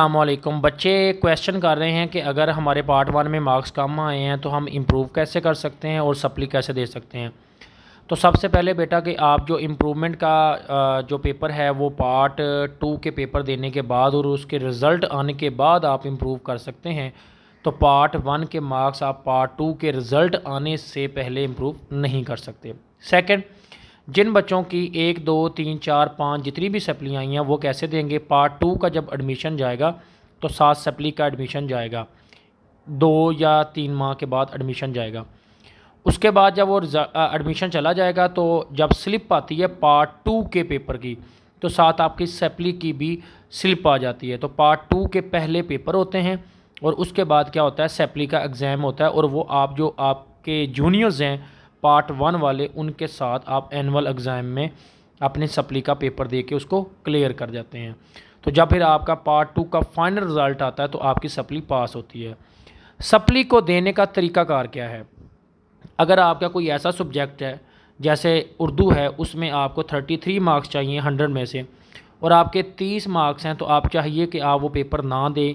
अल्लाम बच्चे क्वेश्चन कर रहे हैं कि अगर हमारे पार्ट वन में मार्क्स कम आए हैं तो हम इम्प्रूव कैसे कर सकते हैं और सप्ली कैसे दे सकते हैं तो सबसे पहले बेटा कि आप जो इम्प्रूवमेंट का जो पेपर है वो पार्ट टू के पेपर देने के बाद और उसके रिज़ल्ट आने के बाद आप इम्प्रूव कर सकते हैं तो पार्ट वन के मार्क्स आप पार्ट टू के रिज़ल्ट आने से पहले इम्प्रूव नहीं कर सकते सेकेंड जिन बच्चों की एक दो तीन चार पाँच जितनी भी सप्ली आई हैं वो कैसे देंगे पार्ट टू का जब एडमिशन जाएगा तो सात सप्ली का एडमिशन जाएगा दो या तीन माह के बाद एडमिशन जाएगा उसके बाद जब वो एडमिशन चला जाएगा तो जब स्लिप आती है पार्ट टू के पेपर की तो साथ आपकी सेप्ली की भी स्लिप आ जाती है तो पार्ट टू के पहले पेपर होते हैं और उसके बाद क्या होता है सेप्ली का एग्ज़ाम होता है और वो आप जो आपके जूनियर्स हैं पार्ट वन वाले उनके साथ आप एनुअल एग्ज़ाम में अपने सप्ली का पेपर दे के उसको क्लियर कर जाते हैं तो जब फिर आपका पार्ट टू का फाइनल रिज़ल्ट आता है तो आपकी सप्ली पास होती है सप्ली को देने का तरीकाकार क्या है अगर आपका कोई ऐसा सब्जेक्ट है जैसे उर्दू है उसमें आपको थर्टी थ्री मार्क्स चाहिए हंड्रेड में से और आपके तीस मार्क्स हैं तो आप चाहिए कि आप वो पेपर ना दें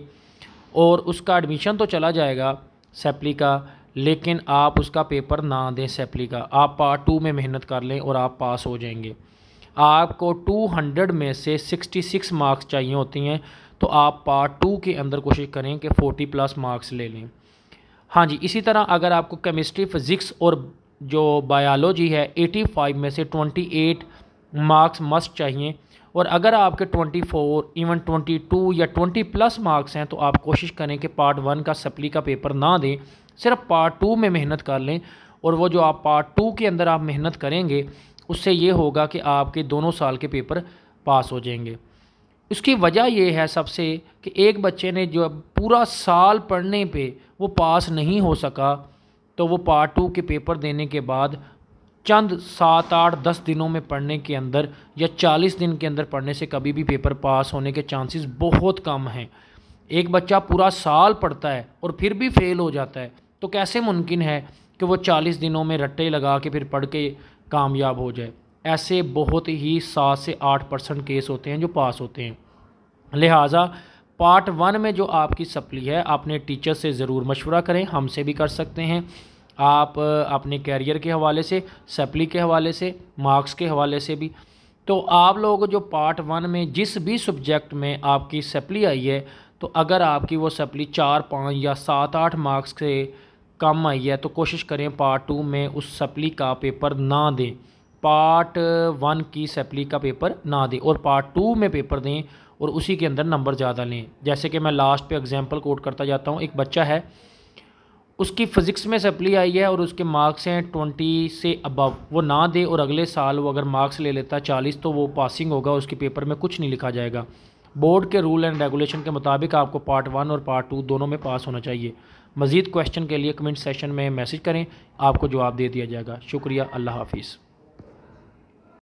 और उसका एडमिशन तो चला जाएगा सप्ली का लेकिन आप उसका पेपर ना दें सेपली का आप पार्ट टू में मेहनत कर लें और आप पास हो जाएंगे आपको 200 में से 66 मार्क्स चाहिए होती हैं तो आप पार्ट टू के अंदर कोशिश करें कि 40 प्लस मार्क्स ले लें हाँ जी इसी तरह अगर आपको केमिस्ट्री फिज़िक्स और जो बायोलॉजी है 85 में से 28 मार्क्स मस्ट चाहिए और अगर आपके 24 इवन 22 या 20 प्लस मार्क्स हैं तो आप कोशिश करें कि पार्ट वन का सप्ली का पेपर ना दें सिर्फ पार्ट टू में मेहनत कर लें और वो जो आप पार्ट टू के अंदर आप मेहनत करेंगे उससे ये होगा कि आपके दोनों साल के पेपर पास हो जाएंगे इसकी वजह ये है सबसे कि एक बच्चे ने जो पूरा साल पढ़ने पे वो पास नहीं हो सका तो वो पार्ट टू के पेपर देने के बाद चंद सात आठ दस दिनों में पढ़ने के अंदर या चालीस दिन के अंदर पढ़ने से कभी भी पेपर पास होने के चांसेस बहुत कम हैं एक बच्चा पूरा साल पढ़ता है और फिर भी फेल हो जाता है तो कैसे मुमकिन है कि वो चालीस दिनों में रट्टे लगा के फिर पढ़ के कामयाब हो जाए ऐसे बहुत ही सात से आठ परसेंट केस होते हैं जो पास होते हैं लिहाजा पार्ट वन में जो आपकी सप्ली है अपने टीचर से ज़रूर मशवरा करें हमसे भी कर सकते हैं आप अपने कैरियर के हवाले से सप्ली के हवाले से मार्क्स के हवाले से भी तो आप लोग जो पार्ट वन में जिस भी सब्जेक्ट में आपकी सप्ली आई है तो अगर आपकी वो सप्ली चार पाँच या सात आठ मार्क्स से कम आई है तो कोशिश करें पार्ट टू में उस सप्ली का पेपर ना दें पार्ट वन की सप्ली का पेपर ना दें और पार्ट टू में पेपर दें और उसी के अंदर नंबर ज़्यादा लें जैसे कि मैं लास्ट पे एग्जांपल कोट करता जाता हूँ एक बच्चा है उसकी फ़िज़िक्स में सप्ली आई है और उसके मार्क्स हैं ट्वेंटी से अबव वो ना दे और अगले साल वो अगर मार्क्स ले लेता चालीस तो वो पासिंग होगा उसके पेपर में कुछ नहीं लिखा जाएगा बोर्ड के रूल एंड रेगुलेशन के मुताबिक आपको पार्ट वन और पार्ट टू दोनों में पास होना चाहिए मज़ीद क्वेश्चन के लिए कमेंट सेशन में मैसेज करें आपको जवाब दे दिया जाएगा शुक्रिया अल्लाह हाफिज़